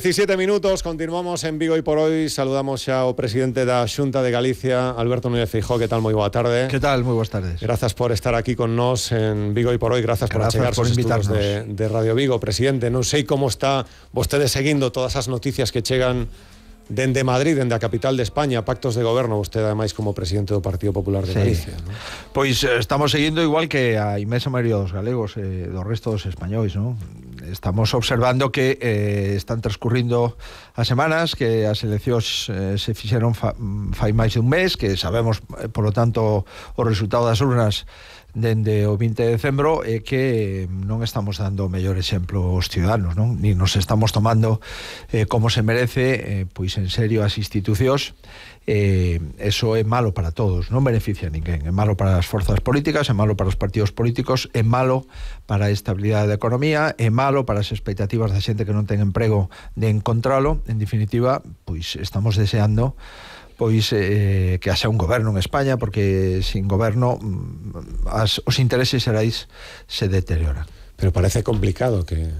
17 minutos, continuamos en Vigo y por hoy. Saludamos ya al presidente da Xunta de Galicia, Alberto Núñez Fijó. ¿Qué tal? Moi boa tarde. ¿Qué tal? Moi boas tardes. Grazas por estar aquí con nós en Vigo y por hoy. Grazas, Gracias por achegar por invitarnos. De, de Radio Vigo. Presidente, non sei como está vostede seguindo todas as noticias que chegan dende Madrid, dende a capital de España, pactos de goberno, vostede además como presidente do Partido Popular de sí. Galicia. ¿no? Pois estamos seguindo igual que a inmensa maioría dos galegos, eh, do resto dos españoles, ¿no? estamos observando que eh, están transcurrindo as semanas, que as eleccións eh, se fixeron fa, fai máis de un mes, que sabemos, eh, lo tanto, o resultado das urnas dende o 20 de decembro é que eh, non estamos dando o mellor exemplo aos ciudadanos, non? Ni nos estamos tomando eh, como se merece, eh, pois en serio as institucións eh, eso é malo para todos, non beneficia a ninguén. É malo para as forzas políticas, é malo para os partidos políticos, é malo para a estabilidade da economía, é malo para as expectativas da xente que non ten emprego de encontralo. En definitiva, pois estamos deseando pois eh, que haxa un goberno en España porque sin goberno mm, as, os intereses xerais se deterioran. Pero parece complicado que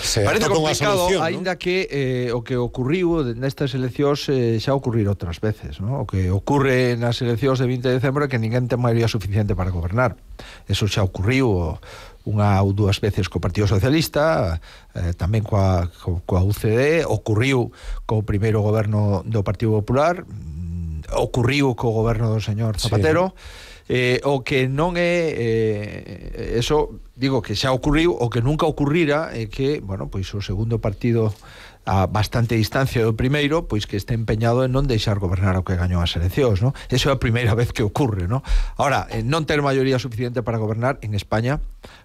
Se Parece complicado, solución, aínda ¿no? que eh, o que ocurriu nestas eleccións eh, xa ocurrir outras veces, ¿no? o que ocurre nas eleccións de 20 de decembro é que ninguén ten maioría suficiente para gobernar. Eso xa ocurriu unha ou dúas veces co Partido Socialista, eh, tamén coa, coa UCD, ocurriu co primeiro goberno do Partido Popular, mm, ocurriu co goberno do señor Zapatero, sí. Eh, o que non é eh, eso digo que xa ocurriu o que nunca ocurrira é que, bueno, pois o segundo partido a bastante distancia do primeiro, pois que este empeñado en non deixar gobernar o que gañou as eleccións, non? Eso é a primeira vez que ocurre, non? Ahora, non ter maioría suficiente para gobernar en España,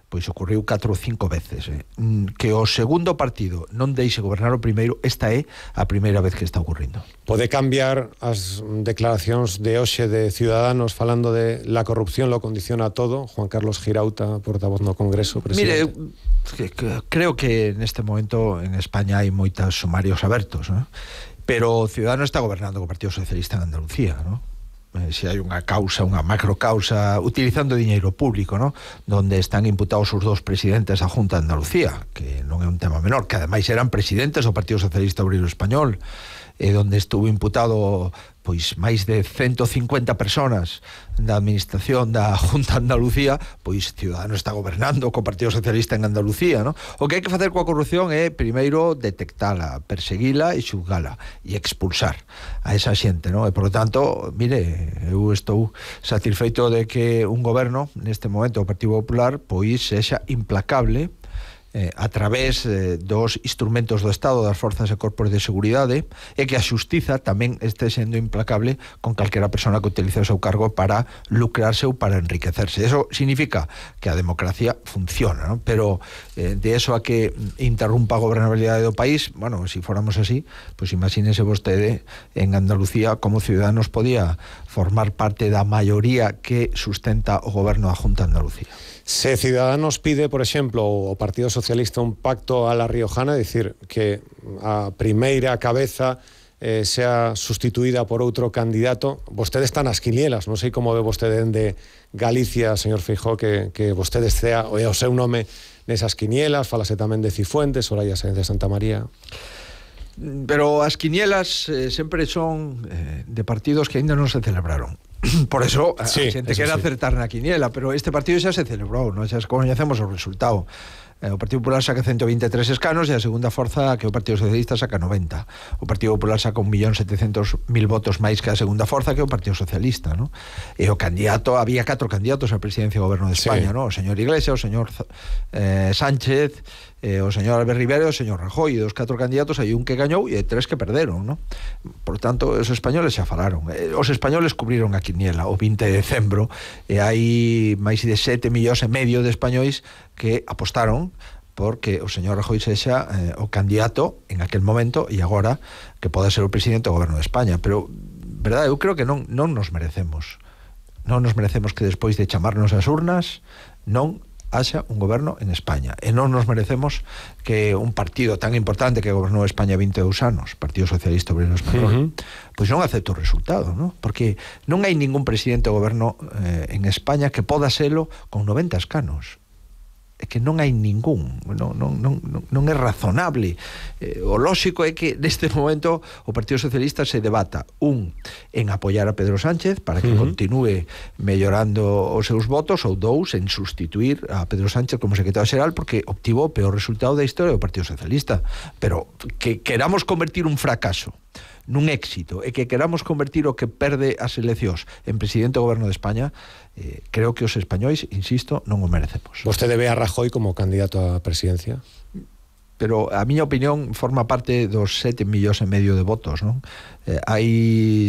pois ocorreu 4 ou 5 veces, eh? Mm, que o segundo partido non deixe gobernar o primeiro, esta é a primeira vez que está ocurrindo. Pode cambiar as declaracións de hoxe de Ciudadanos falando de la corrupción lo condiciona todo, Juan Carlos Girauta, portavoz no Congreso, presidente. Mire, creo que neste momento en España hai moitas sumarios abertos, ¿no? pero o Ciudadano está gobernando co Partido Socialista en Andalucía, ¿no? Eh, se hai unha causa, unha macrocausa utilizando diñeiro público, ¿no? Donde están imputados os dous presidentes da Junta de Andalucía, que non é un tema menor, que ademais eran presidentes do Partido Socialista Obrero Español eh, onde estuvo imputado pois máis de 150 personas da administración da Junta Andalucía, pois Ciudadanos está gobernando co Partido Socialista en Andalucía, ¿no? O que hai que facer coa corrupción é primeiro detectala, perseguila e xulgala e expulsar a esa xente, ¿no? E por lo tanto, mire, eu estou satisfeito de que un goberno neste momento o Partido Popular pois sexa implacable Eh, a través de eh, dos instrumentos de Estado de las fuerzas de corpos de seguridad y e que a justicia también esté siendo implacable con calquera persona que utilice su cargo para lucrarse o para enriquecerse. Eso significa que la democracia funciona, ¿no? pero eh, de eso a que interrumpa gobernabilidad de do país, bueno, si fuéramos así, pues imagínese vostede en Andalucía como ciudadanos podía formar parte de la mayoría que sustenta o goberno la Junta de Andalucía. Se Ciudadanos pide, por exemplo, o Partido Socialista un pacto a la Riojana, dicir que a primeira cabeza eh, sea sustituída por outro candidato. Vostedes están as quinielas, non sei como ve vostede de Galicia, señor Feijó, que, que vostedes sea o, o seu nome nesas quinielas, falase tamén de Cifuentes, Soraya ya de Santa María. Pero as quinielas eh, sempre son eh, de partidos que aínda non se celebraron. Por eso, eh, siente gente quiere acertar naquiniela, quiniela, pero este partido ya se celebró, ¿no? Ya hacemos el resultado. Eh, o Partido Popular saca 123 escanos e a segunda forza que o Partido Socialista saca 90. O Partido Popular saca 1.700.000 votos máis que a segunda forza que o Partido Socialista, ¿no? E o candidato, había catro candidatos á presidencia do goberno de España, sí. ¿no? O señor Iglesias, o señor eh, Sánchez, eh, o señor Albert Rivera e o señor Rajoy. E dos catro candidatos hai un que gañou e tres que perderon, ¿no? Por tanto, os españoles xa falaron. Eh, os españoles cubriron a quiniela o 20 de decembro e hai máis de 7 millóns e medio de españois que apostaron porque o señor Rajoy sexa eh, o candidato en aquel momento e agora que pode ser o presidente do goberno de España, pero verdade, eu creo que non non nos merecemos. Non nos merecemos que despois de chamarnos as urnas non haxa un goberno en España. E non nos merecemos que un partido tan importante que gobernou España 22 anos, Partido Socialista Obrero Español, uh -huh. pois non acepto o resultado, non? Porque non hai ningún presidente do goberno eh, en España que poda selo con 90 escanos que non hai ningún, non, non, non, non é razonable. Eh, o lóxico é que neste momento o Partido Socialista se debata un en apoiar a Pedro Sánchez para que uh -huh. continue mellorando os seus votos ou dous en sustituir a Pedro Sánchez como secretario xeral porque obtivo o peor resultado da historia do Partido Socialista, pero que queramos convertir un fracaso nun éxito e que queramos convertir o que perde as eleccións en presidente do goberno de España, eh, creo que os españois, insisto, non o merecemos. Vostede ve a Rajoy como candidato á presidencia? pero a miña opinión forma parte dos 7 millóns e medio de votos, non? Eh, hai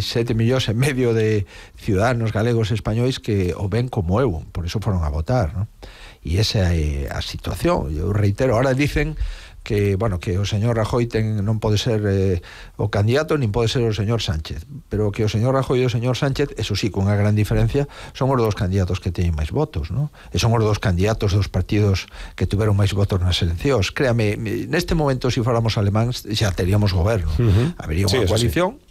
7 millóns e medio de ciudadanos galegos e españois que o ven como eu, por iso foron a votar, non? E esa é a situación, eu reitero, ahora dicen que, bueno, que o señor Rajoy ten, non pode ser eh, o candidato, nin pode ser o señor Sánchez, pero que o señor Rajoy e o señor Sánchez, eso sí, con unha gran diferencia, son os dos candidatos que teñen máis votos, ¿no? e son os dos candidatos dos partidos que tiveron máis votos nas eleccións. Créame, neste momento, se si falamos alemáns, xa teríamos goberno. Uh -huh. Habería unha sí, coalición, sí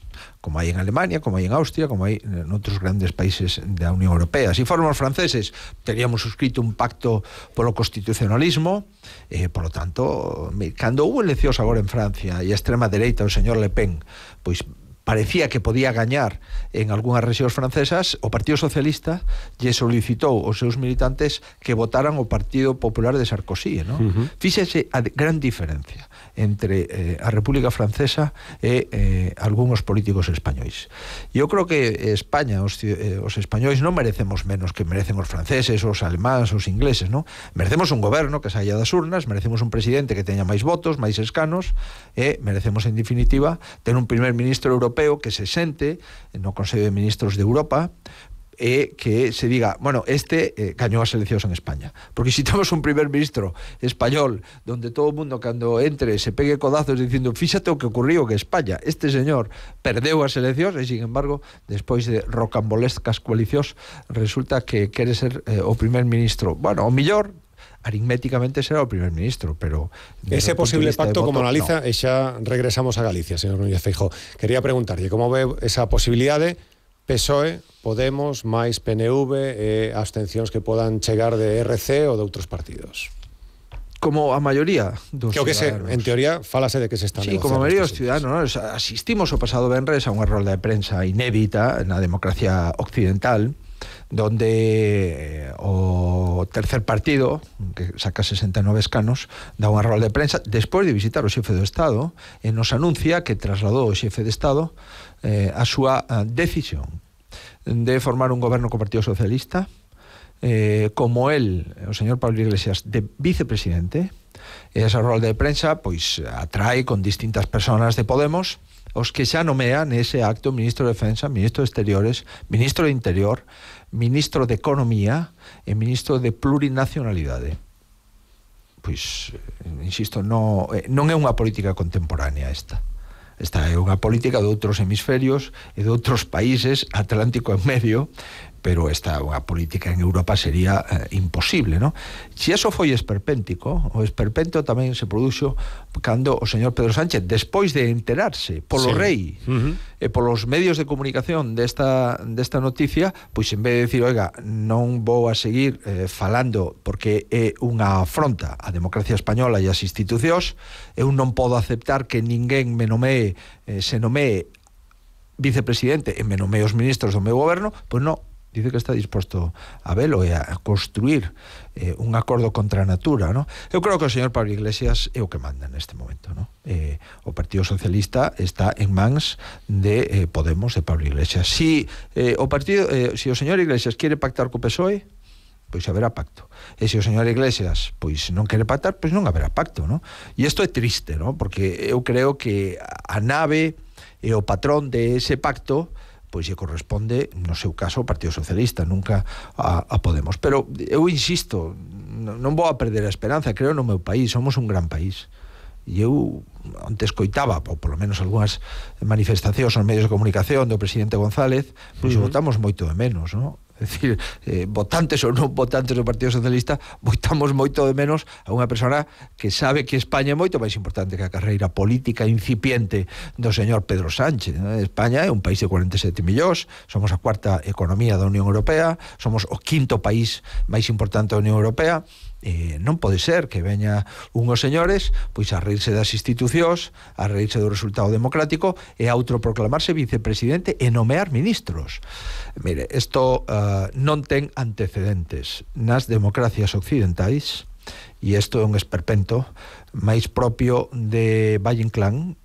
como hai en Alemania, como hai en Austria, como hai eh, outros grandes países da Unión Europea. Se si foron os franceses, teríamos suscrito un pacto polo constitucionalismo, eh, polo tanto, cando houve eleccións agora en Francia e a extrema dereita o señor Le Pen, pois parecía que podía gañar en algunhas rexións francesas, o Partido Socialista lle solicitou aos seus militantes que votaran o Partido Popular de Sarkozy, non? Uh -huh. Fíxese a gran diferencia entre eh, a República Francesa e eh, algúns políticos españois. Eu creo que España, os, eh, os españois non merecemos menos que merecen os franceses, os alemáns, os ingleses, non? Merecemos un goberno que saia das urnas, merecemos un presidente que teña máis votos, máis escanos, e merecemos, en definitiva, ter un primer ministro europeo europeo que se sente no Consello de Ministros de Europa é que se diga, bueno, este eh, cañou as eleccións en España. Porque se si temos un primer ministro español donde todo o mundo cando entre se pegue codazos dicindo, fíxate o que ocurrió que España, este señor perdeu as eleccións e, sin embargo, despois de rocambolescas coalicións, resulta que quere ser eh, o primer ministro. Bueno, o millor aritméticamente será o primer ministro, pero... Ese posible pacto, voto, como analiza, no. e xa regresamos a Galicia, señor Núñez Feijóo. Quería preguntarlle como ve esa posibilidade PSOE, Podemos, máis PNV, eh, abstencións que podan chegar de RC ou de outros partidos? como a maioría dos Creo que se, en teoría, falase de que se está Sí, como a maioría dos ciudadanos, asistimos o pasado venres a unha rolda de prensa inédita na democracia occidental donde eh, o tercer partido, que saca 69 escanos, dá unha rola de prensa despois de visitar o xefe do Estado e nos anuncia que trasladou o xefe de Estado eh, a súa eh, decisión de formar un goberno co Partido Socialista eh, como el, o señor Pablo Iglesias, de vicepresidente, e esa rola de prensa pois atrae con distintas personas de Podemos, os que xa nomean ese acto ministro de Defensa, ministro de Exteriores, ministro de Interior, ministro de Economía e ministro de Plurinacionalidade. Pois, eh, insisto, no, eh, non é unha política contemporánea esta. Esta é unha política de outros hemisferios e de outros países, Atlántico en medio, pero esta unha política en Europa sería eh, imposible, non? Si eso foi esperpéntico, o esperpento tamén se produxo cando o señor Pedro Sánchez, despois de enterarse polo sí. rei uh eh, -huh. e polos medios de comunicación desta, desta noticia, pois en vez de decir, oiga, non vou a seguir eh, falando porque é unha afronta á democracia española e ás institucións, eu non podo aceptar que ninguén me nomee, eh, se nomee vicepresidente e me nomee os ministros do meu goberno, pois non, dice que está disposto a velo e a construir eh, un acordo contra a natura, no? Eu creo que o señor Pablo Iglesias é o que manda neste momento, no? Eh, o Partido Socialista está en mans de eh, Podemos de Pablo Iglesias. Si eh, o partido eh, si o señor Iglesias quere pactar co PSOE, pois haberá pacto. E se o señor Iglesias pois non quere pactar, pois non haberá pacto, ¿no? E isto é triste, ¿no? Porque eu creo que a nave e o patrón de ese pacto pois lle corresponde, no seu caso, ao Partido Socialista, nunca a, a Podemos. Pero eu insisto, non vou a perder a esperanza, creo no meu país, somos un gran país. E eu antes coitaba, ou polo menos algunhas manifestacións nos medios de comunicación do presidente González, pois uh -huh. votamos moito de menos, non? É dicir, eh, votantes ou non votantes do Partido Socialista voitamos moito de menos a unha persona que sabe que España é moito máis importante que a carreira política incipiente do señor Pedro Sánchez. Né? España é un país de 47 millóns, somos a cuarta economía da Unión Europea, somos o quinto país máis importante da Unión Europea, eh, non pode ser que veña unhos señores pois a reírse das institucións, a reírse do resultado democrático e a proclamarse vicepresidente e nomear ministros. Mire, isto uh, ah, non ten antecedentes nas democracias occidentais e isto é un esperpento máis propio de Valle Inclán,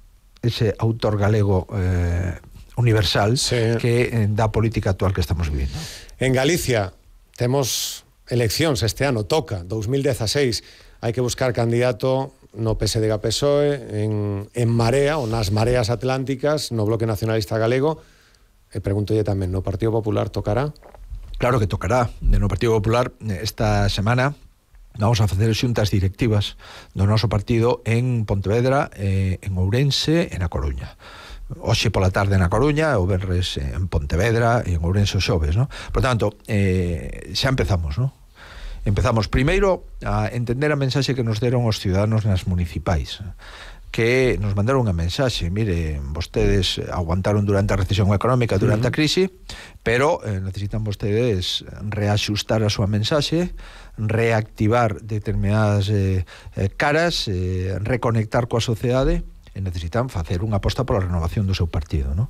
ese autor galego eh, universal sí. que eh, da política actual que estamos vivindo. En Galicia temos eleccións este ano, toca, 2016, hai que buscar candidato no PSD PSOE, en, en Marea, ou nas Mareas Atlánticas, no Bloque Nacionalista Galego, e lle tamén, no Partido Popular tocará? Claro que tocará. No Partido Popular, esta semana, vamos a facer xuntas directivas do noso partido en Pontevedra, eh, en Ourense e na Coruña Oxe pola tarde na Coruña, o Berres en Pontevedra e en Ourense o xoves, no? Por tanto, eh, xa empezamos, no? Empezamos primeiro a entender a mensaxe que nos deron os ciudadanos nas municipais que nos mandaron unha mensaxe, mire, vostedes aguantaron durante a recesión económica, durante a crise, pero eh, necesitan vostedes reaxustar a súa mensaxe, reactivar determinadas eh, eh, caras, reconectar coa sociedade, e necesitan facer unha aposta pola renovación do seu partido, non?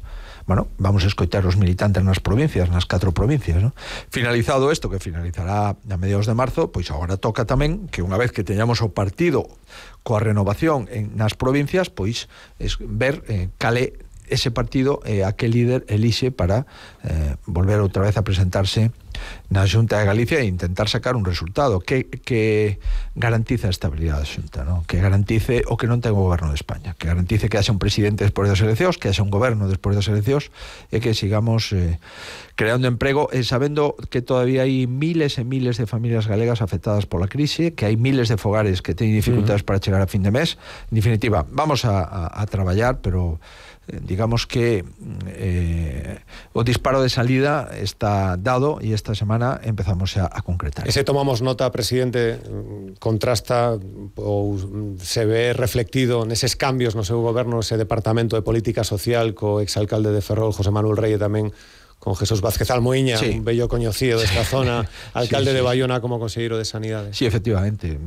bueno, vamos a escoitar os militantes nas provincias, nas catro provincias, ¿no? Finalizado isto, que finalizará a mediados de marzo, pois agora toca tamén que unha vez que teñamos o partido coa renovación en, nas provincias, pois es ver eh, cale ese partido eh, a que líder elixe para eh, volver outra vez a presentarse la Junta de Galicia e intentar sacar un resultado que, que garantiza estabilidad de la Junta que garantice o que no tenga un gobierno de España, que garantice que haya un presidente de las elecciones que haya un gobierno después de las elecciones y e que sigamos eh, creando empleo e sabiendo que todavía hay miles y e miles de familias galegas afectadas por la crisis que hay miles de fogares que tienen dificultades mm. para llegar a fin de mes. En definitiva, vamos a, a, pero eh, digamos que eh, o disparo de salida está dado y esta semana empezamos a, concretar. Ese tomamos nota, presidente, contrasta o se ve reflectido en esos cambios no seu gobierno, ese departamento de política social co exalcalde de Ferrol, José Manuel Reyes también con Jesús Vázquez Almoiña, un bello conocido de esta zona, alcalde de Bayona como consejero de sanidad. Sí, efectivamente.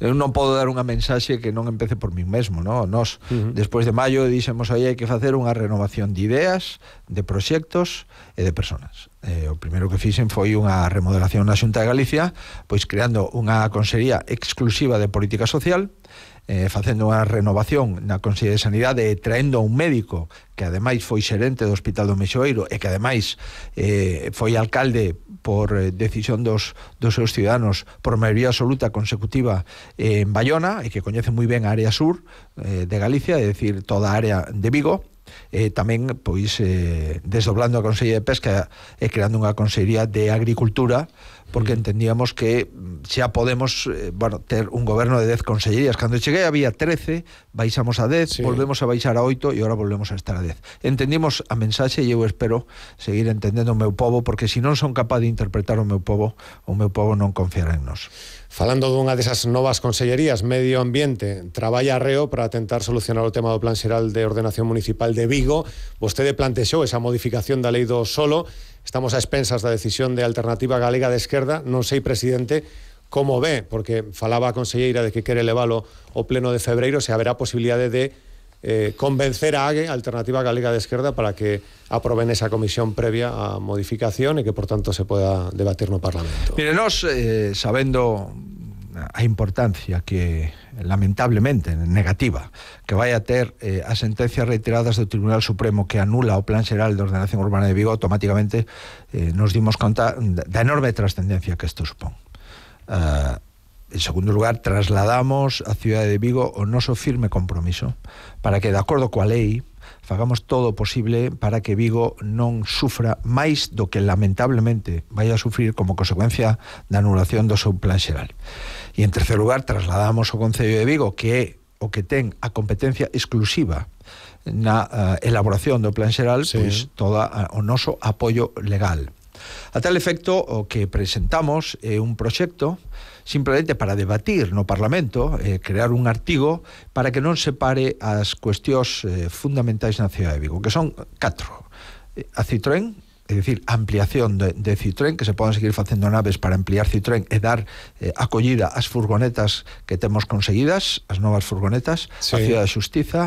No puedo dar una mensaje que no empecé por mí mismo. no? Nos, después de mayo, dijimos, ahí hay que hacer una renovación de ideas, de proyectos y de personas. Lo eh, primero que fixen fue una remodelación la Xunta de Galicia, pues creando una consellería exclusiva de política social, eh, facendo unha renovación na Consellería de Sanidade e traendo un médico que ademais foi xerente do Hospital do Mexoeiro e que ademais eh, foi alcalde por eh, decisión dos, dos seus ciudadanos por maioría absoluta consecutiva eh, en Bayona e que coñece moi ben a área sur eh, de Galicia, é dicir, toda a área de Vigo, eh, tamén pois eh, desdoblando a Consellería de Pesca e creando unha Consellería de Agricultura porque mm. entendíamos que mm, xa podemos eh, bueno, ter un goberno de 10 consellerías. Cando cheguei había 13, baixamos a 10, sí. volvemos a baixar a 8 e agora volvemos a estar a 10. Entendimos a mensaxe e eu espero seguir entendendo o meu povo, porque se non son capaz de interpretar o meu povo, o meu povo non confiará en nós. Falando dunha desas novas consellerías, Medio Ambiente, traballa arreo para tentar solucionar o tema do Plan Xeral de Ordenación Municipal de Vigo. Vostede plantexou esa modificación da Lei do Solo, Estamos a expensas da decisión de Alternativa Galega de Esquerda. Non sei, presidente, como ve, porque falaba a conselleira de que quere leválo o pleno de febreiro, se haberá posibilidade de eh, convencer a AGE, Alternativa Galega de Esquerda, para que aproben esa comisión previa a modificación e que, por tanto, se poda debatir no Parlamento. Mire, nós, eh, sabendo a importancia que lamentablemente negativa que vai a ter eh, as sentencias reiteradas do Tribunal Supremo que anula o Plan Xeral de Ordenación Urbana de Vigo automáticamente eh, nos dimos conta da enorme trascendencia que isto supón. Uh, En segundo lugar, trasladamos a cidade de Vigo o noso firme compromiso para que, de acordo coa lei, fagamos todo o posible para que Vigo non sufra máis do que lamentablemente vai a sufrir como consecuencia da anulación do seu plan xeral. E en terceiro lugar, trasladamos ao Concello de Vigo que é o que ten a competencia exclusiva na uh, elaboración do plan xeral, sí. pois toda o noso apoio legal. A tal efecto, o que presentamos é un proxecto simplemente para debatir no Parlamento, eh, crear un artigo para que non separe as cuestións eh, fundamentais na cidade de Vigo, que son catro. Eh, a Citroën, é dicir, ampliación de, de Citroën, que se poden seguir facendo naves para ampliar Citroën e dar eh, acollida ás furgonetas que temos conseguidas, as novas furgonetas, sí. a Ciudad de Xustiza,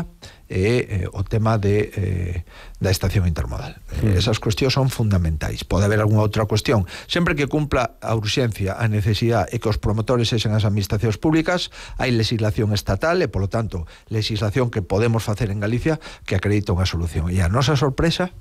e eh, o tema de eh, da estación intermodal. Sí. Hmm. Eh, esas cuestións son fundamentais. Pode haber alguna outra cuestión. Sempre que cumpla a urxencia, a necesidade e que os promotores sexen as administracións públicas, hai legislación estatal e, polo tanto, legislación que podemos facer en Galicia que acredita unha solución. E a nosa sorpresa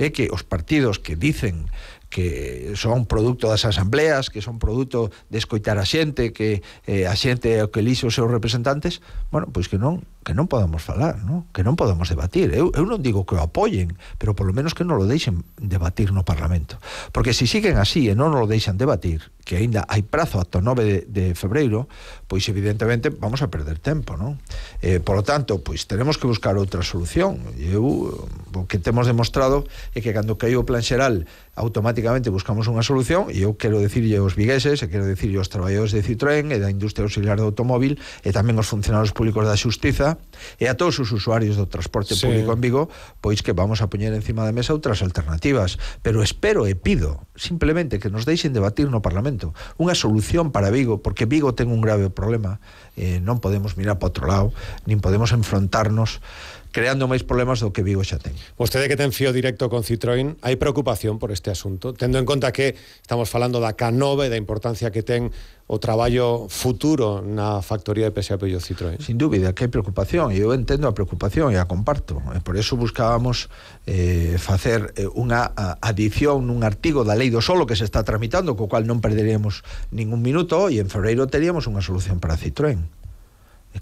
é que os partidos que dicen que son produto das asambleas, que son produto de escoitar a xente, que eh, a xente é o que lixe os seus representantes, bueno, pois que non que non podamos falar, no? que non podamos debatir. Eu, eu non digo que o apoyen, pero polo menos que non lo deixen debatir no Parlamento. Porque se si siguen así e non o deixan debatir, que aínda hai prazo ata 9 de, de febreiro, pois evidentemente vamos a perder tempo. ¿no? Eh, por lo tanto, pois tenemos que buscar outra solución. Eu, o que temos demostrado é que cando caí o plan xeral automáticamente buscamos unha solución e eu quero decirlle aos vigueses, e quero decirlle aos traballadores de Citroën e da industria auxiliar do automóvil e tamén aos funcionarios públicos da Xustiza e a todos os usuarios do transporte sí. público en Vigo, pois que vamos a poñer encima da mesa outras alternativas, pero espero e pido simplemente que nos deixen debatir no Parlamento unha solución para Vigo, porque Vigo ten un grave problema, eh, non podemos mirar para outro lado, nin podemos enfrontarnos creando máis problemas do que Vigo xa ten. Vostede que ten fío directo con Citroën, hai preocupación por este asunto, tendo en conta que estamos falando da Canova e da importancia que ten o traballo futuro na factoría de PSA Peugeot Citroën. Sin dúbida, que hai preocupación, e eu entendo a preocupación e a comparto. E por eso buscábamos eh, facer eh, unha adición nun artigo da Lei do Solo que se está tramitando, co cual non perderemos ningún minuto, e en febreiro teríamos unha solución para Citroën.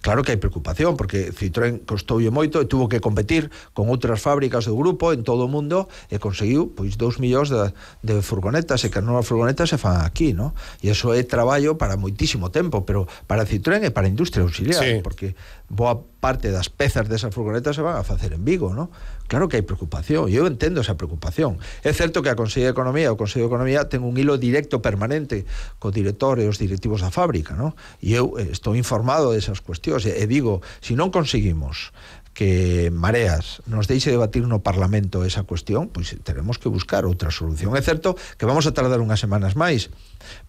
Claro que hai preocupación, porque Citroën costoulle moito e tuvo que competir con outras fábricas do grupo en todo o mundo e conseguiu pois 2 millóns de, de furgonetas e que as novas furgonetas se fan aquí, no? E iso é traballo para moitísimo tempo, pero para Citroën e para a industria auxiliar, sí. porque boa parte das pezas desas furgonetas se van a facer en Vigo, non? Claro que hai preocupación, eu entendo esa preocupación. É certo que a Consello de Economía, o Consello de Economía ten un hilo directo permanente co director e os directivos da fábrica, non? E eu eh, estou informado desas cuestións e digo, se si non conseguimos que Mareas nos deixe debatir no Parlamento esa cuestión, pois teremos que buscar outra solución. É certo que vamos a tardar unhas semanas máis,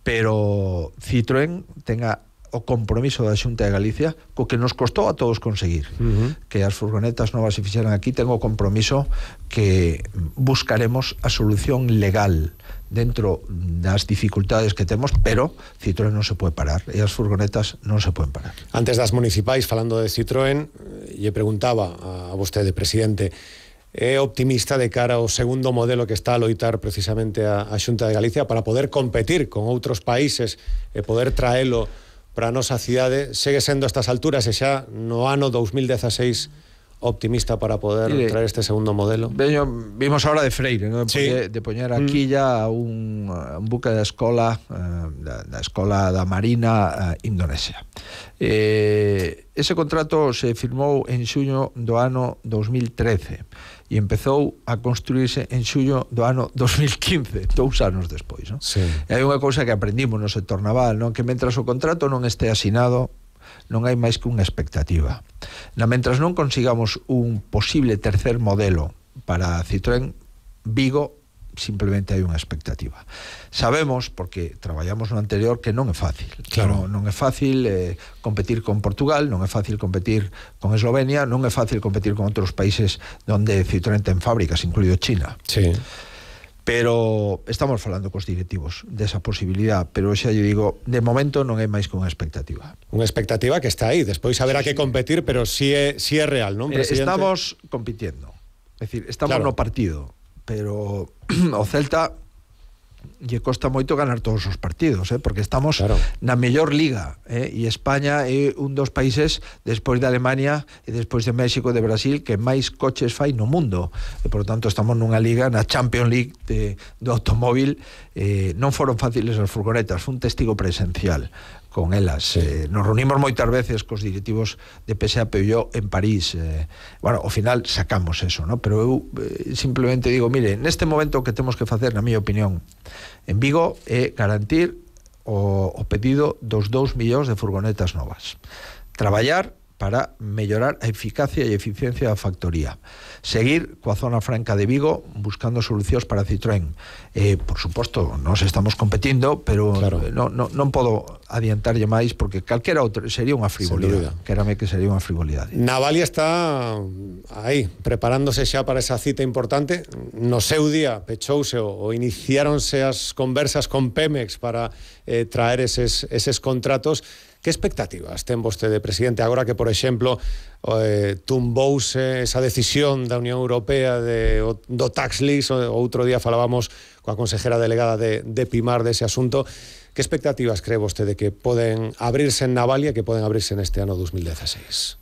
pero Citroën ten o compromiso da Xunta de Galicia co que nos costou a todos conseguir uh -huh. que as furgonetas novas se fixeran aquí ten o compromiso que buscaremos a solución legal dentro das dificultades que temos, pero Citroën non se pode parar e as furgonetas non se poden parar. Antes das municipais, falando de Citroën, eh, lle preguntaba a vostede, presidente, é optimista de cara ao segundo modelo que está a loitar precisamente a, a Xunta de Galicia para poder competir con outros países e poder traelo para a nosa cidade segue sendo a estas alturas e xa no ano 2016 optimista para poder Mire, traer este segundo modelo. Veño, vimos ahora de Freire, ¿no? de, sí. poñer, de poñer mm. aquí mm. ya un, un buque da escola uh, da, da escola da Marina uh, Indonesia. Eh, ese contrato se firmou en xuño do ano 2013 e empezou a construirse en xullo do ano 2015, dous anos despois. Non? Sí. E hai unha cousa que aprendimos no sector naval, non que mentras o contrato non este asinado, non hai máis que unha expectativa. Na mentras non consigamos un posible tercer modelo para Citroën, Vigo simplemente hai unha expectativa. Sabemos, porque traballamos no anterior, que non é fácil. Claro. Non, non é fácil eh, competir con Portugal, non é fácil competir con Eslovenia, non é fácil competir con outros países onde Citroën ten fábricas, incluído China. Sí. Pero estamos falando cos directivos desa posibilidad, pero xa lle digo, de momento non é máis que unha expectativa. Unha expectativa que está aí, despois haberá sí, que competir, pero si sí é, si sí é real, non, eh, presidente? Estamos compitiendo. É es decir, estamos claro. no partido pero o Celta lle costa moito ganar todos os partidos, eh? porque estamos claro. na mellor liga, eh? e España é un dos países despois de Alemania e despois de México e de Brasil que máis coches fai no mundo. E por tanto estamos nunha liga na Champions League de, do automóvil, eh, non foron fáciles as furgonetas, foi un testigo presencial con elas. Eh, nos reunimos moitas veces cos directivos de PSA Peugeot en París. Eh, bueno, ao final sacamos eso, ¿no? pero eu eh, simplemente digo, mire, neste momento o que temos que facer, na miña opinión, en Vigo é garantir o, o pedido dos 2 millóns de furgonetas novas. Traballar para mellorar a eficacia e eficiencia da factoría. Seguir coa zona franca de Vigo buscando solucións para Citroën. Eh, por suposto, nos estamos competindo, pero claro. Eh, no, no, non podo adiantarlle máis porque calquera outro sería unha frivolidade. Quérame que sería unha frivolidade. Navalia está aí, preparándose xa para esa cita importante. No seu día pechouse ou iniciáronse as conversas con Pemex para eh, traer eses, eses contratos Que expectativas ten vostede, presidente, agora que, por exemplo, eh, tumbouse esa decisión da Unión Europea de, o, do Tax O, outro día falábamos coa consejera delegada de, de Pimar dese asunto, que expectativas cree vostede que poden abrirse en Navalia, que poden abrirse neste ano 2016?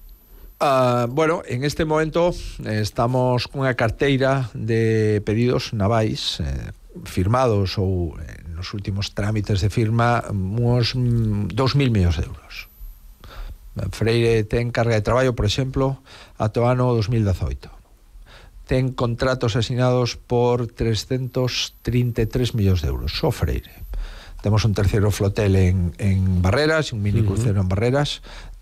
Uh, ah, bueno, en este momento eh, estamos cunha carteira de pedidos navais eh, firmados ou eh, nos últimos trámites de firma uns 2.000 mm, millóns de euros. Freire ten carga de traballo, por exemplo, ato ano 2018. Ten contratos asignados por 333 millóns de euros, só Freire. Temos un terceiro flotel en, en Barreras, un mini crucero uh -huh. en Barreras,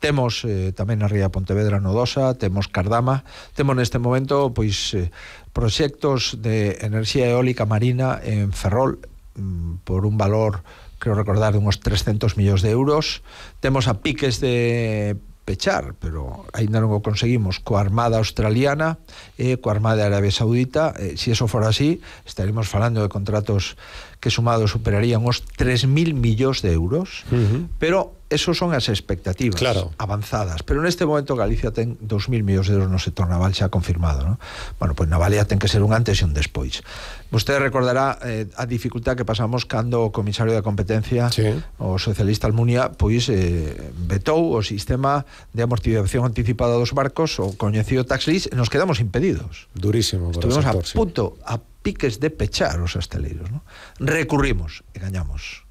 temos eh, tamén a Ría Pontevedra Nodosa, temos Cardama, temos neste momento pois eh, proxectos de enerxía eólica marina en Ferrol Mm, por un valor, creo recordar, de unos 300 millóns de euros. Temos a piques de pechar, pero aínda non o conseguimos coa Armada Australiana e eh, coa Armada Árabe Saudita. Eh, se si eso fora así, estaremos falando de contratos que sumados superarían os 3.000 millóns de euros, uh -huh. pero eso son as expectativas claro. avanzadas. Pero neste momento Galicia ten 2.000 millóns de euros no sector naval xa confirmado. ¿no? Bueno, pois pues Navalia ten que ser un antes e un despois. Vostede recordará eh, a dificultad que pasamos cando o comisario da competencia, sí. o socialista Almunia, pois eh, vetou o sistema de amortización anticipada dos barcos, o coñecido tax lease, e nos quedamos impedidos. Durísimo. Estuvimos sector, a punto, sí. a piques de pechar os astaleiros. No? Recurrimos e gañamos.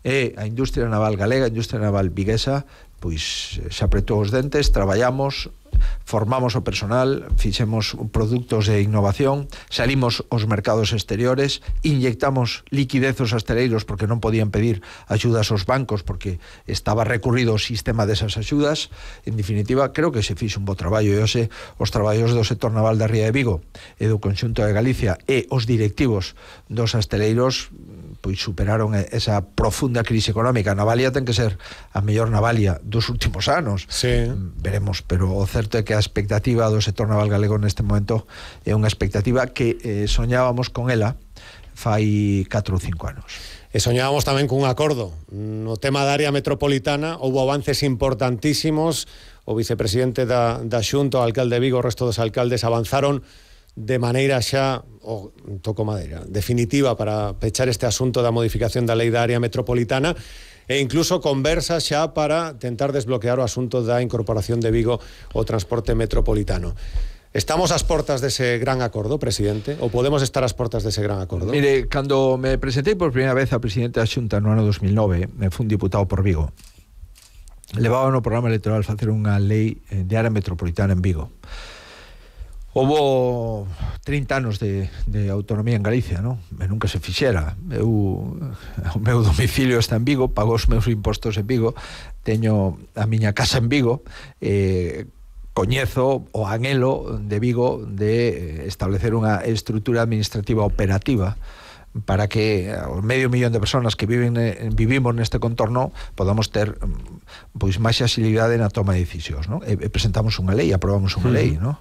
E a industria naval galega, a industria naval viguesa, pois eh, se apretou os dentes, traballamos, formamos o personal, fixemos produtos de innovación, salimos aos mercados exteriores, inyectamos liquidez aos astereiros porque non podían pedir axudas aos bancos porque estaba recurrido o sistema desas axudas. En definitiva, creo que se fixe un bo traballo e hoxe os traballos do sector naval da Ría de Vigo e do conxunto de Galicia e os directivos dos asteleiros pois superaron esa profunda crise económica. Navalia ten que ser a mellor Navalia dos últimos anos. Sí. Mm, veremos, pero o certo é que a expectativa do sector naval galego neste momento é unha expectativa que eh, soñábamos con ela fai 4 ou 5 anos. E soñábamos tamén cun acordo. No tema da área metropolitana houve avances importantísimos. O vicepresidente da, da Xunta, o alcalde de Vigo, o resto dos alcaldes avanzaron de maneira xa o oh, toco madeira, definitiva para pechar este asunto da modificación da lei da área metropolitana e incluso conversa xa para tentar desbloquear o asunto da incorporación de Vigo ao transporte metropolitano. Estamos ás portas dese gran acordo, presidente, ou podemos estar ás portas dese gran acordo? Mire, cando me presentei por primeira vez a presidente da Xunta no ano 2009, me fun diputado por Vigo. Levaba no programa electoral facer unha lei eh, de área metropolitana en Vigo. Houbo 30 anos de, de autonomía en Galicia, non? E nunca se fixera. Eu, o meu domicilio está en Vigo, pago os meus impostos en Vigo, teño a miña casa en Vigo, eh, coñezo o anhelo de Vigo de establecer unha estrutura administrativa operativa para que o medio millón de personas que viven vivimos neste contorno podamos ter mm, pois máis axilidade na toma de decisións, non? E presentamos unha lei, aprobamos unha lei, non?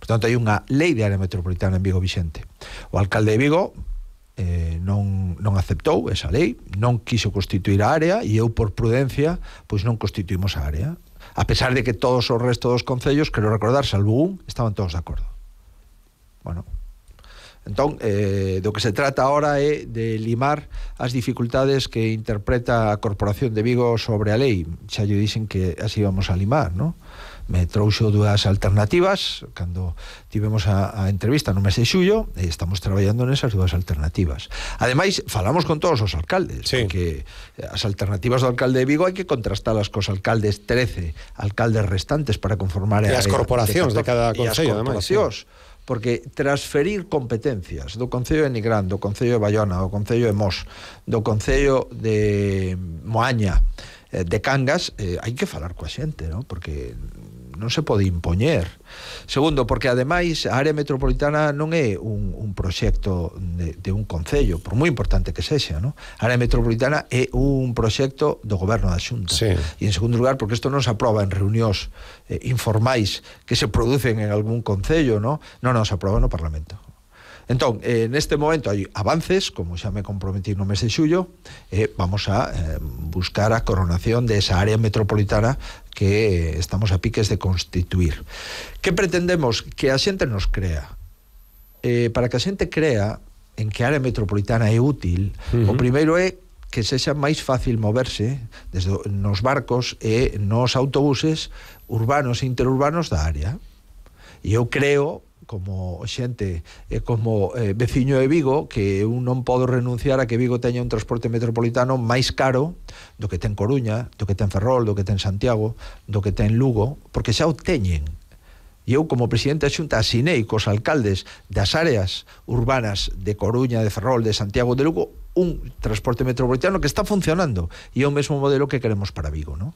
Por tanto, hai unha lei de área metropolitana en Vigo vixente. O alcalde de Vigo eh, non, non aceptou esa lei, non quiso constituir a área e eu por prudencia pois non constituímos a área. A pesar de que todos os restos dos concellos, quero recordar, salvo un, estaban todos de acordo. Bueno, Entón, eh, do que se trata ahora é de limar as dificultades que interpreta a Corporación de Vigo sobre a lei. Xa lle dicen que así vamos a limar, non? me trouxo dúas alternativas cando tivemos a, a entrevista no mes de xullo e estamos traballando nesas dúas alternativas. Ademais, falamos con todos os alcaldes, sí. que as alternativas do alcalde de Vigo hai que contrastalas cos alcaldes 13, alcaldes restantes para conformar e as corporacións de, de cada concello, ademais. Sí. Porque transferir competencias do Concello de Nigrán, do Concello de Bayona, do Concello de Mos, do Concello de Moaña, eh, de Cangas, eh, hai que falar coa xente, ¿no? porque non se pode impoñer. Segundo, porque ademais a área metropolitana non é un, un proxecto de, de un concello, por moi importante que sexa, non? A área metropolitana é un proxecto do goberno da Xunta. Sí. E en segundo lugar, porque isto non se aproba en reunións eh, informais que se producen en algún concello, non? Non, non se aproba no Parlamento. Entón, eh, neste momento hai avances, como xa me comprometí no mes de xullo, eh, vamos a eh, buscar a coronación desa de área metropolitana que eh, estamos a piques de constituir. Que pretendemos? Que a xente nos crea. Eh, para que a xente crea en que a área metropolitana é útil, uh -huh. o primeiro é que sexa máis fácil moverse desde nos barcos e nos autobuses urbanos e interurbanos da área. E eu creo como xente e como eh, veciño de Vigo que eu non podo renunciar a que Vigo teña un transporte metropolitano máis caro do que ten Coruña, do que ten Ferrol, do que ten Santiago, do que ten Lugo, porque xa o teñen. E eu, como presidente da Xunta, asinei cos alcaldes das áreas urbanas de Coruña, de Ferrol, de Santiago, de Lugo, un transporte metropolitano que está funcionando. E é o mesmo modelo que queremos para Vigo, non?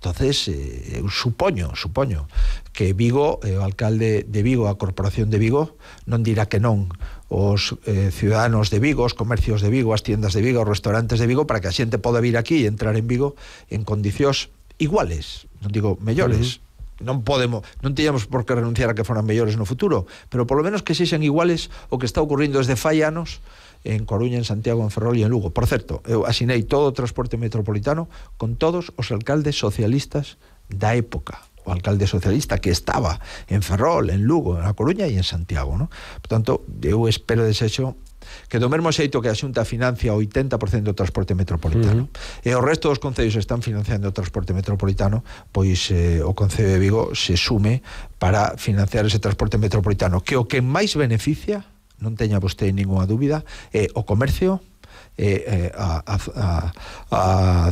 Entonces, eh, eu supoño, supoño que Vigo, eh, o alcalde de Vigo, a Corporación de Vigo, non dirá que non os eh, ciudadanos de Vigo, os comercios de Vigo, as tiendas de Vigo, os restaurantes de Vigo, para que a xente poda vir aquí e entrar en Vigo en condicións iguales, non digo mellores. Uh -huh. Non podemos, non teñamos por que renunciar a que foran mellores no futuro, pero polo menos que sexan iguales o que está ocurrindo desde fai anos en Coruña, en Santiago, en Ferrol e en Lugo. Por certo, eu asinei todo o transporte metropolitano con todos os alcaldes socialistas da época o alcalde socialista que estaba en Ferrol, en Lugo, A Coruña e en Santiago, ¿no? Por tanto, eu espero desecho que do mesmo xeito que a Xunta financia 80% do transporte metropolitano uh -huh. e o resto dos concellos están financiando o transporte metropolitano, pois eh, o Concello de Vigo se sume para financiar ese transporte metropolitano, que o que máis beneficia non teña vostede ninguna dúbida, é o comercio, eh, eh, a, a, a a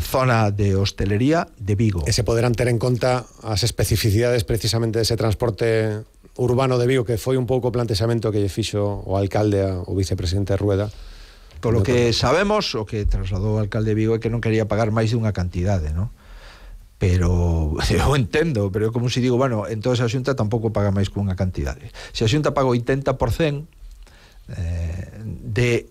zona de hostelería de Vigo. E se poderán ter en conta as especificidades precisamente dese transporte urbano de Vigo, que foi un pouco o plantexamento que lle fixo o alcalde o vicepresidente Rueda, Polo que sabemos, o que trasladou o alcalde de Vigo é que non quería pagar máis dunha cantidade, non? pero eu entendo, pero é como se si digo, bueno, entón a Xunta tampouco paga máis cunha cantidade. Se a Xunta paga 80%, eh, de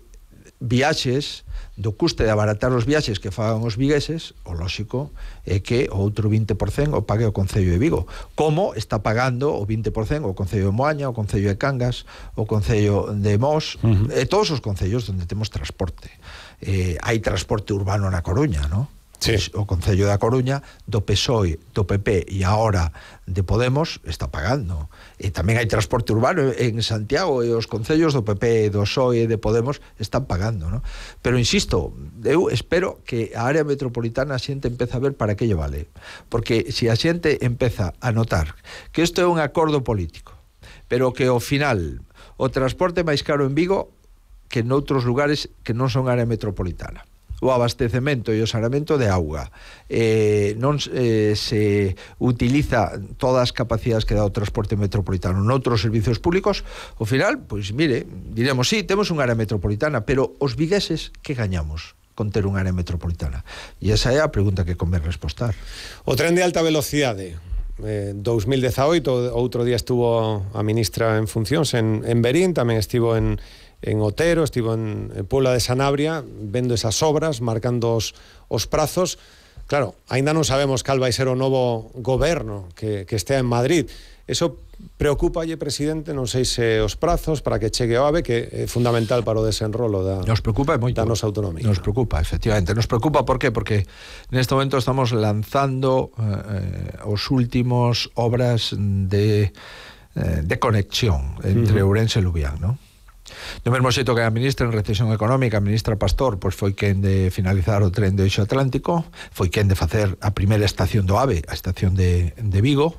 viaxes do custe de abaratar os viaxes que fagan os vigueses, o lóxico é que o outro 20% o pague o Concello de Vigo, como está pagando o 20% o Concello de Moaña, o Concello de Cangas, o Concello de Mos, uh -huh. e todos os concellos onde temos transporte. Eh, hai transporte urbano na Coruña, non? sí. o Concello da Coruña, do PSOE, do PP e agora de Podemos está pagando. E tamén hai transporte urbano en Santiago e os concellos do PP, do PSOE e de Podemos están pagando, ¿no? Pero insisto, eu espero que a área metropolitana a xente empeza a ver para que lle vale, porque se si a xente empeza a notar que isto é un acordo político, pero que ao final o transporte máis caro en Vigo que noutros lugares que non son área metropolitana o abastecemento e o saneamento de auga. Eh, non eh, se utiliza todas as capacidades que dá o transporte metropolitano noutros servizos públicos, ao final, pois mire, diremos, sí, temos unha área metropolitana, pero os vigueses que gañamos? con ter unha área metropolitana? E esa é a pregunta que convén respostar. O tren de alta velocidade, eh, 2018, outro día estuvo a ministra en funcións en, en Berín, tamén estivo en, en Otero, estivo en, en Puebla de Sanabria vendo esas obras, marcando os, os prazos. Claro, aínda non sabemos cal vai ser o novo goberno que, que estea en Madrid. Eso preocupa lle presidente, non sei se os prazos para que chegue o AVE, que é fundamental para o desenrolo da, nos preocupa moi da nosa autonomía. Nos preocupa, efectivamente. Nos preocupa por qué? Porque neste momento estamos lanzando eh, os últimos obras de, eh, de conexión entre uh -huh. Ourense e Lubián, non? Do mesmo xeito que a ministra en recesión económica, a ministra Pastor, pois foi quen de finalizar o tren do eixo atlántico, foi quen de facer a primeira estación do AVE, a estación de, de Vigo,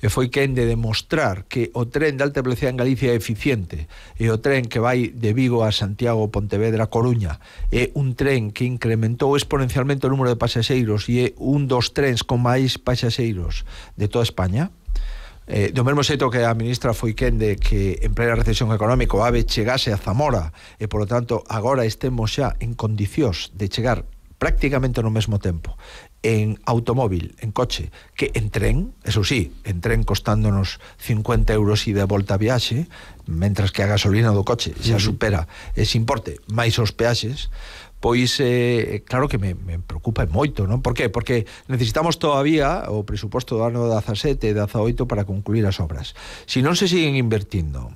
e foi quen de demostrar que o tren de alta velocidade en Galicia é eficiente e o tren que vai de Vigo a Santiago, Pontevedra, Coruña é un tren que incrementou exponencialmente o número de pasaxeiros e é un dos trens con máis pasaxeiros de toda España Eh, do mesmo xeito que a ministra foi quen de que en plena recesión económica o AVE chegase a Zamora e, polo tanto, agora estemos xa en condicións de chegar prácticamente no mesmo tempo en automóvil, en coche, que en tren, eso sí, en tren costándonos 50 euros e de volta a viaxe, mentras que a gasolina do coche xa supera ese importe, máis os peaxes, pois eh, claro que me, me preocupa moito, non? Por que? Porque necesitamos todavía o presuposto do ano 17 e 18 para concluir as obras. Se si non se siguen invertindo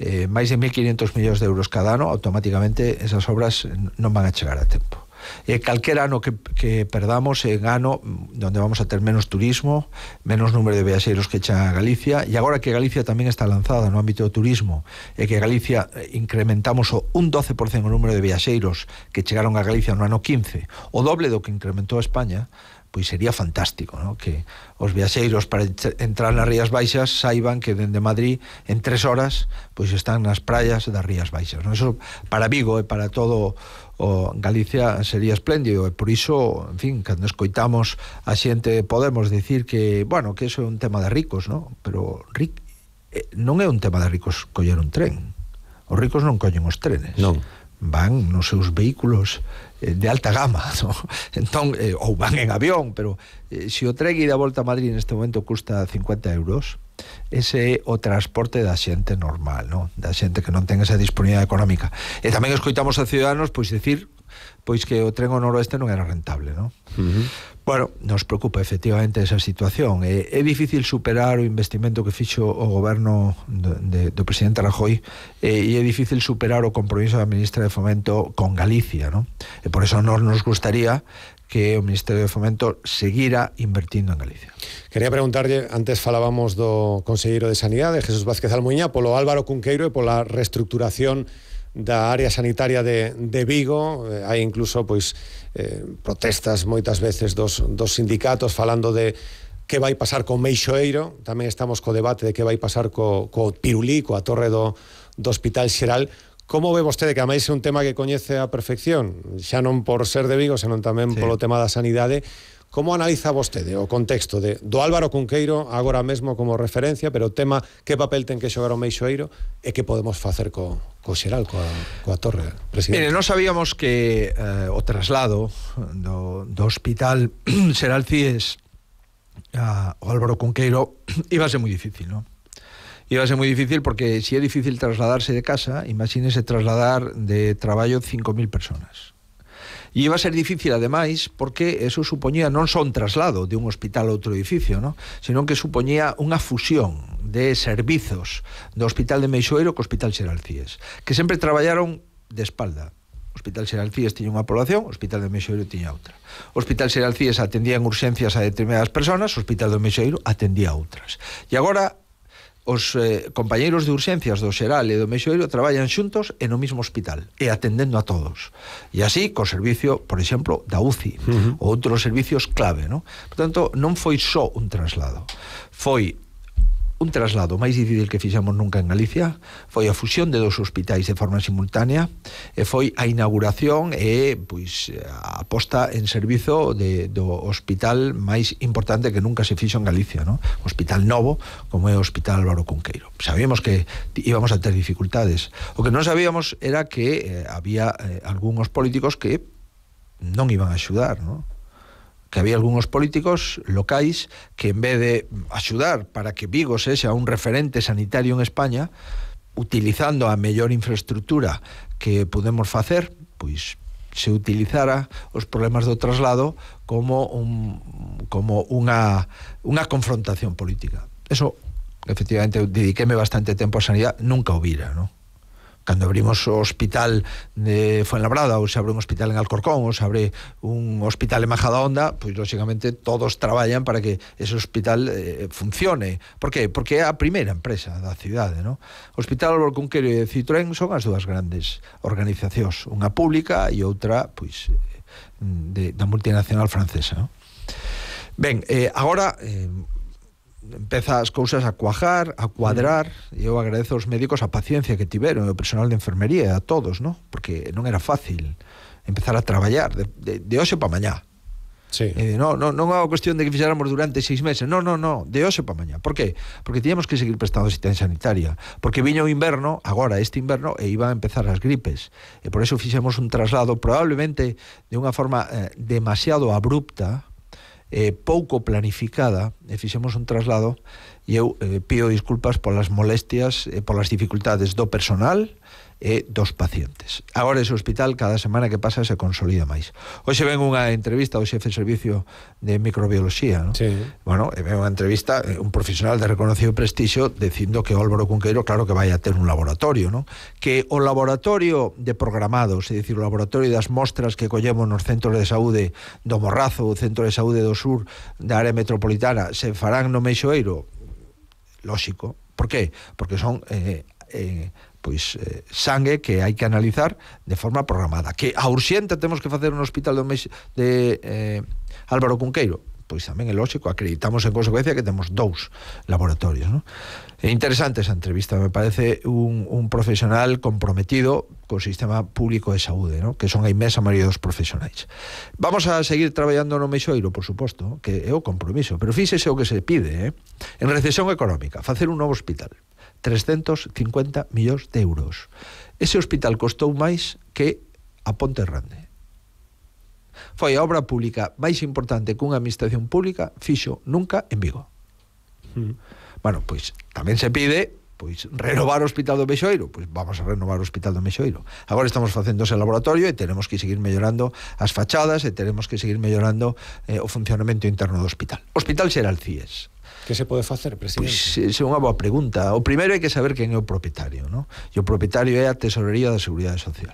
eh, máis de 1.500 millóns de euros cada ano, automáticamente esas obras non van a chegar a tempo eh, calquer ano que, que perdamos en ano onde vamos a ter menos turismo, menos número de viaxeiros que echan a Galicia, e agora que Galicia tamén está lanzada no ámbito do turismo, e que Galicia eh, incrementamos o un 12% o número de viaxeiros que chegaron a Galicia no ano 15, o doble do que incrementou a España, pois sería fantástico ¿no? que os viaxeiros para entrar nas Rías Baixas saiban que dende Madrid en tres horas pois están nas praias das Rías Baixas. ¿no? Eso para Vigo e para todo o Galicia sería espléndido e por iso, en fin, cando escoitamos a xente Podemos dicir que, bueno, que iso é un tema de ricos, ¿no? Pero ric, eh, non é un tema de ricos coller un tren. Os ricos non collen os trenes. Non van nos seus vehículos eh, de alta gama, no? entón, eh, ou van en avión, pero eh, se o tregui da volta a Madrid neste momento custa 50 euros, ese é o transporte da xente normal, no? da xente que non ten esa disponibilidade económica. E tamén escoitamos a ciudadanos pois decir pois que o tren ao noroeste non era rentable, non? Uh -huh. Bueno, nos preocupa efectivamente esa situación. É, é difícil superar o investimento que fixo o goberno de, de, do presidente Rajoy e, e é difícil superar o compromiso da ministra de Fomento con Galicia, non? E por eso non nos gustaría que o Ministerio de Fomento seguira invertindo en Galicia. Quería preguntarlle, antes falábamos do conselleiro de Sanidade, Jesús Vázquez Almuña, polo Álvaro Cunqueiro e pola reestructuración da área sanitaria de, de Vigo eh, hai incluso pois eh, protestas moitas veces dos, dos sindicatos falando de que vai pasar co Meixoeiro tamén estamos co debate de que vai pasar co, co Pirulí, coa torre do, do Hospital Xeral Como ve vostede que amais é un tema que coñece a perfección, xa non por ser de Vigo, senón tamén sí. polo tema da sanidade, Como analiza vostede o contexto de do Álvaro Cunqueiro agora mesmo como referencia, pero o tema que papel ten que xogar o Meixoeiro e que podemos facer co, co xeral, coa, coa torre presidente. Mire, non sabíamos que eh, o traslado do, do hospital Xeral Cies a, o Álvaro Conqueiro iba a ser moi difícil, non? Iba a ser moi difícil porque se si é difícil trasladarse de casa, imagínese trasladar de traballo 5.000 personas. E iba a ser difícil, ademais, porque eso supoñía non só un traslado de un hospital a outro edificio, ¿no? senón que supoñía unha fusión de servizos do Hospital de Meixoeiro co Hospital Xeralcíes, que sempre traballaron de espalda, Hospital Xeralcíes tiña unha población, Hospital de Meixoeiro tiña outra. Hospital Xeralcíes atendía en urxencias a determinadas persoas, Hospital de Meixoeiro atendía a outras. E agora os eh, compañeiros de urxencias do Xeral e do Meixoeiro traballan xuntos e no mesmo hospital e atendendo a todos. E así co servicio, por exemplo, da UCI uh -huh. ou outros servicios clave, no? Por tanto, non foi só un traslado. Foi Un traslado máis difícil que fixamos nunca en Galicia foi a fusión de dous hospitais de forma simultánea e foi a inauguración e pois a posta en servizo de, do hospital máis importante que nunca se fixo en Galicia, no? Hospital novo, como é o Hospital Álvaro Cunqueiro. Sabíamos que íbamos a ter dificultades. O que non sabíamos era que eh, había eh, algúns políticos que non iban a axudar, non? que había algúns políticos locais que en vez de axudar para que Vigo sexa un referente sanitario en España, utilizando a mellor infraestructura que podemos facer, pois se utilizara os problemas do traslado como un, como unha, unha confrontación política. Eso, efectivamente, dediquéme bastante tempo a sanidade, nunca o vira, non? cando abrimos o hospital de Fuenlabrada ou se abre un hospital en Alcorcón ou se abre un hospital en Majadahonda, pois lógicamente todos traballan para que ese hospital eh, funcione. Por que? Porque é a primeira empresa da cidade, no? O Hospital Alcorcunquero e Citroën son as dúas grandes organizacións, unha pública e outra, pois, de, da multinacional francesa, no? Ben, eh, agora eh, empeza as cousas a cuajar, a cuadrar, mm. e eu agradezo aos médicos a paciencia que tiveron, o personal de enfermería, a todos, ¿no? porque non era fácil empezar a traballar de, de, de hoxe para mañá. Sí. Eh, no, no, non é cuestión de que fixáramos durante seis meses. Non, non, non, de hoxe para mañá. Por qué? Porque tiñamos que seguir prestando asistencia sanitaria. Porque viña o inverno, agora este inverno, e iban a empezar as gripes. E por eso fixemos un traslado probablemente de unha forma eh, demasiado abrupta, eh, pouco planificada e fixemos un traslado e eu eh, pío disculpas polas molestias e eh, polas dificultades do personal e dos pacientes. Agora ese hospital cada semana que pasa se consolida máis. Hoxe ven unha entrevista ao xefe de servicio de microbioloxía, ¿no? sí. bueno, ven unha entrevista eh, un profesional de reconocido prestixio dicindo que Álvaro Cunqueiro claro que vai a ter un laboratorio, ¿no? que o laboratorio de programados, é dicir, o laboratorio das mostras que collemos nos centros de saúde do Morrazo, o centro de saúde do sur da área metropolitana, se farán no Meixoeiro, lógico, Por qué? Porque son eh, eh, pois eh, sangue que hai que analizar de forma programada. Que a urxente temos que facer un hospital do de eh, Álvaro Cunqueiro, pois tamén é lógico, acreditamos en consecuencia que temos dous laboratorios, non? É interesante esa entrevista, me parece un, un profesional comprometido co sistema público de saúde, non? que son a inmensa maioría dos profesionais. Vamos a seguir traballando no meixoiro, por suposto, que é o compromiso, pero fíxese o que se pide, eh? en recesión económica, facer un novo hospital. 350 millóns de euros. Ese hospital costou máis que a Ponte Grande. Foi a obra pública máis importante que unha administración pública fixo nunca en Vigo. Mm. Bueno, pois tamén se pide pois renovar o Hospital do Meixoeiro, pois vamos a renovar o Hospital do Meixoeiro. Agora estamos facendo ese laboratorio e teremos que seguir mellorando as fachadas e teremos que seguir mellorando eh, o funcionamento interno do hospital. Hospital Xeral Cies. Que se pode facer, presidente? Pois, eh, é unha boa pregunta. O primeiro é que saber quen é o propietario, non? E o propietario é a Tesorería da Seguridade Social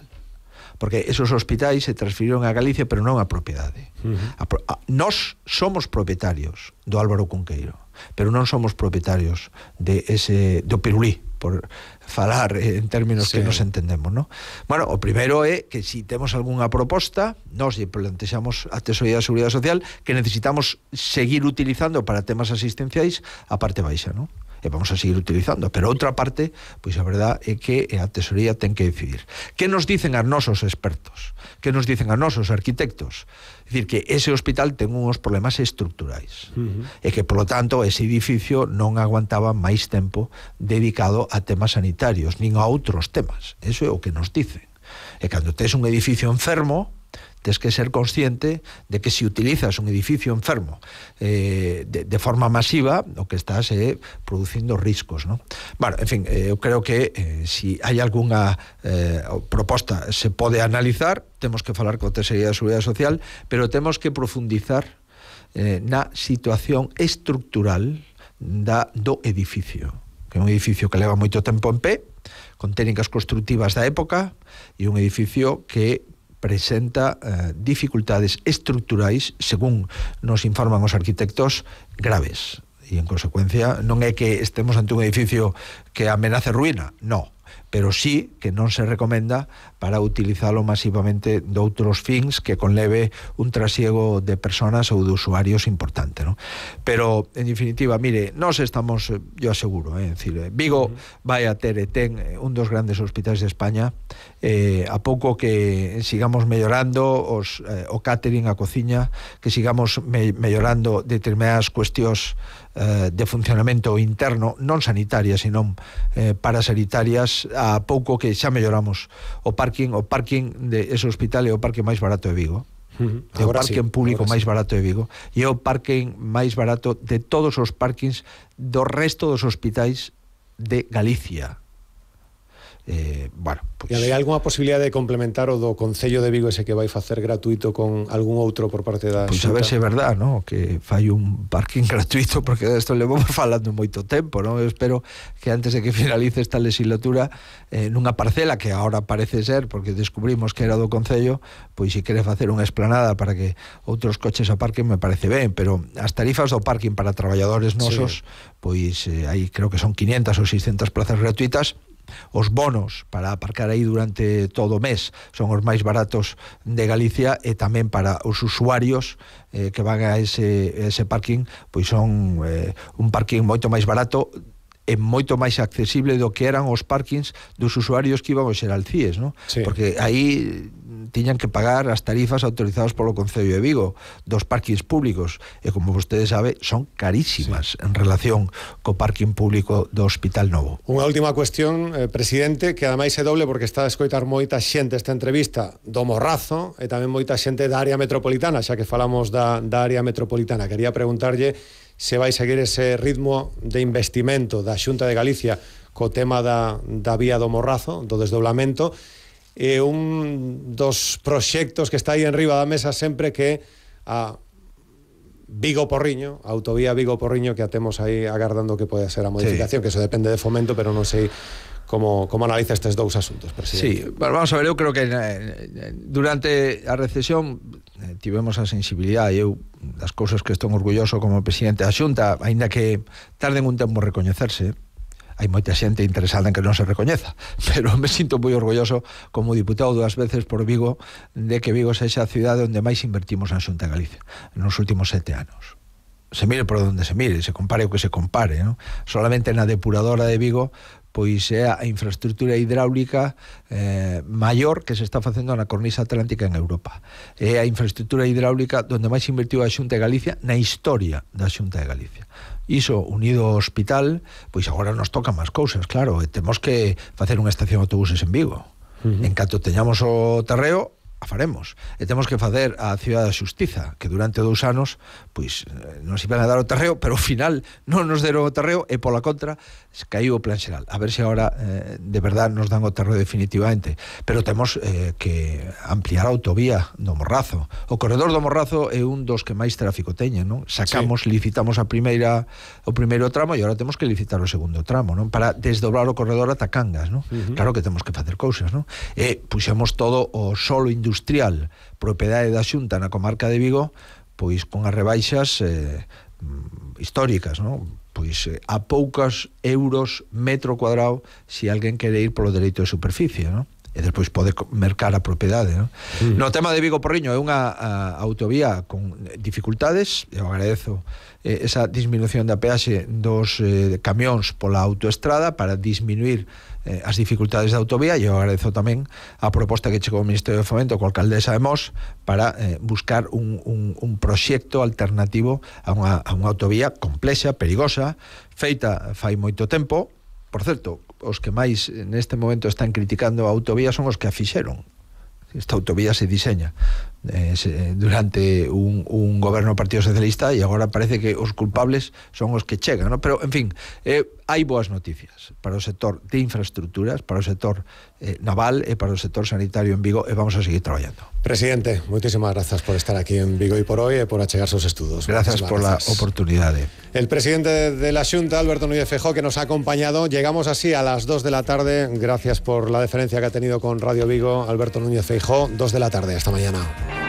porque esos hospitais se transfiriron a Galicia, pero non a propiedade. Uh -huh. a, a, nós somos propietarios do Álvaro Cunqueiro, pero non somos propietarios de ese do Pirulí, por falar eh, en términos sí. que nos entendemos, ¿no? Bueno, o primeiro é que se si temos algunha proposta, nos lle plantexamos a Tesoría da Seguridade Social que necesitamos seguir utilizando para temas asistenciais a parte baixa, ¿no? e vamos a seguir utilizando. Pero outra parte, pois a verdade é que a tesoría ten que decidir. Que nos dicen a nosos expertos? Que nos dicen a nosos arquitectos? É dicir, que ese hospital ten uns problemas estructurais uh -huh. e que, polo tanto, ese edificio non aguantaba máis tempo dedicado a temas sanitarios, nin a outros temas. Eso é o que nos dicen. E cando tes un edificio enfermo, Tens que ser consciente de que se si utilizas un edificio enfermo eh, de, de forma masiva, o que estás eh, producindo riscos. ¿no? Bueno, en fin, eh, eu creo que eh, si hai algunha eh, proposta se pode analizar, temos que falar con Tesería de Seguridade Social, pero temos que profundizar eh, na situación estructural da, do edificio que é un edificio que leva moito tempo en pé, con técnicas constructivas da época, e un edificio que presenta eh, dificultades estructurais, según nos informan os arquitectos, graves. E, en consecuencia, non é que estemos ante un edificio que amenace ruína, non pero sí que non se recomenda para utilizalo masivamente doutros fins que conleve un trasiego de personas ou de usuarios importante, ¿no? Pero, en definitiva, mire, nós estamos, eh, yo aseguro, eh, decir, Vigo vai a ter ten eh, un dos grandes hospitais de España, eh, a pouco que sigamos mellorando os, eh, o catering, a cociña, que sigamos me mellorando determinadas cuestións eh, de funcionamento interno non sanitarias, senón eh, parasanitarias a pouco que xa melloramos o parking, o parking de ese hospital é o parque máis barato de Vigo. Uh -huh. É o parque sí, público máis sí. barato de Vigo. E é o parking máis barato de todos os parkings do resto dos hospitais de Galicia eh, bueno, pues... E haberá algunha posibilidade de complementar o do Concello de Vigo ese que vai facer gratuito con algún outro por parte da Pois pues a ver se é verdad, no? que fai un parking gratuito porque desto levamos falando moito tempo ¿no? Eu espero que antes de que finalice esta legislatura eh, nunha parcela que agora parece ser porque descubrimos que era do Concello pois se quere facer unha esplanada para que outros coches aparquen me parece ben pero as tarifas do parking para traballadores nosos sí. pois eh, aí creo que son 500 ou 600 plazas gratuitas os bonos para aparcar aí durante todo o mes son os máis baratos de Galicia e tamén para os usuarios eh, que van a ese, ese parking pois son eh, un parking moito máis barato é moito máis accesible do que eran os parkings dos usuarios que íbamos ser al CIES, non? Sí. Porque aí tiñan que pagar as tarifas autorizadas polo Concello de Vigo dos parkings públicos, e como vostede sabe, son carísimas sí. en relación co parking público do Hospital Novo. Unha última cuestión, eh, presidente, que ademais é doble porque está a escoitar moita xente esta entrevista do Morrazo e tamén moita xente da área metropolitana, xa que falamos da, da área metropolitana. Quería preguntarlle se vai seguir ese ritmo de investimento da Xunta de Galicia co tema da, da vía do Morrazo, do desdoblamento, eh, un dos proxectos que está aí en riba da mesa sempre que a Vigo Porriño, a autovía Vigo Porriño que a temos aí agardando que pode ser a modificación, sí. que eso depende de fomento, pero non sei como, como analiza estes dous asuntos, presidente. Sí, pero vamos a ver, eu creo que eh, eh, durante a recesión eh, tivemos a sensibilidade, eu das cousas que estou orgulloso como presidente da Xunta, aínda que tarden un tempo recoñecerse, hai moita xente interesada en que non se recoñeza, pero me sinto moi orgulloso como diputado dúas veces por Vigo de que Vigo sexa a cidade onde máis invertimos en Xunta de Galicia nos últimos sete anos. Se mire por onde se mire, se compare o que se compare, ¿no? Solamente na depuradora de Vigo pois é a infraestructura hidráulica eh, maior que se está facendo na cornisa atlántica en Europa. É a infraestructura hidráulica donde máis invertiu a Xunta de Galicia na historia da Xunta de Galicia. Iso, unido ao hospital, pois agora nos tocan máis cousas, claro, e temos que facer unha estación de autobuses en Vigo. Uh -huh. En canto teñamos o terreo, a faremos e temos que facer a Ciudad da Xustiza que durante dous anos pois eh, non se iban a dar o terreo pero ao final non nos deron o terreo e pola contra caiu o plan xeral a ver se agora eh, de verdad nos dan o terreo definitivamente pero temos eh, que ampliar a autovía do Morrazo o corredor do Morrazo é un dos que máis tráfico teña non? sacamos, sí. licitamos a primeira o primeiro tramo e agora temos que licitar o segundo tramo non? para desdoblar o corredor ata Cangas non? Uh -huh. claro que temos que facer cousas non? e puxemos todo o solo industrial industrial propiedade da Xunta na comarca de Vigo, pois con as rebaixas eh, mm, históricas, non? Pois eh, a poucas euros metro cuadrado se si alguén quere ir polo dereito de superficie, non? e despois pode mercar a propiedade no, Mm. no tema de Vigo Porriño é unha a, autovía con dificultades eu agradezo eh, esa disminución da peaxe dos eh, camións pola autoestrada para disminuir eh, as dificultades da autovía e eu agradezo tamén a proposta que chegou o Ministerio de Fomento coa alcaldesa de Mos para eh, buscar un, un, un proxecto alternativo a unha, a unha autovía complexa, perigosa feita fai moito tempo Por certo, os que máis neste momento están criticando a autovía son os que a fixeron. Esta autovía se diseña eh, durante un, un goberno do Partido Socialista e agora parece que os culpables son os que chegan, ¿no? pero, en fin, eh, hai boas noticias para o sector de infraestructuras, para o sector Eh, naval, eh, para el sector sanitario en Vigo, eh, vamos a seguir trabajando. Presidente, muchísimas gracias por estar aquí en Vigo y por hoy, y por achegar sus estudios. Gracias por la oportunidad. El presidente de la Junta, Alberto Núñez Fejó, que nos ha acompañado. Llegamos así a las 2 de la tarde. Gracias por la deferencia que ha tenido con Radio Vigo, Alberto Núñez Fejó. 2 de la tarde, hasta mañana.